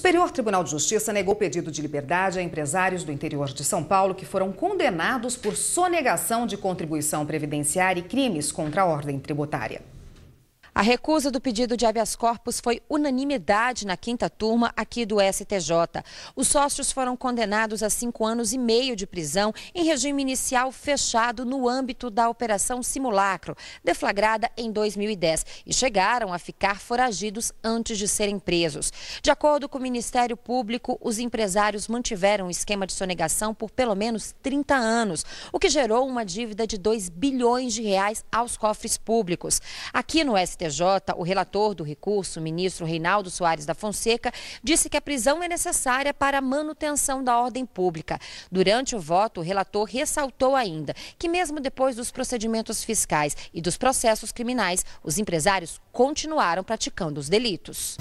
Superior Tribunal de Justiça negou pedido de liberdade a empresários do interior de São Paulo que foram condenados por sonegação de contribuição previdenciária e crimes contra a ordem tributária. A recusa do pedido de habeas corpus foi unanimidade na quinta turma aqui do STJ. Os sócios foram condenados a cinco anos e meio de prisão em regime inicial fechado no âmbito da Operação Simulacro, deflagrada em 2010, e chegaram a ficar foragidos antes de serem presos. De acordo com o Ministério Público, os empresários mantiveram o esquema de sonegação por pelo menos 30 anos, o que gerou uma dívida de 2 bilhões de reais aos cofres públicos. Aqui no STJ, STJ, o relator do recurso, ministro Reinaldo Soares da Fonseca, disse que a prisão é necessária para a manutenção da ordem pública. Durante o voto, o relator ressaltou ainda que, mesmo depois dos procedimentos fiscais e dos processos criminais, os empresários continuaram praticando os delitos.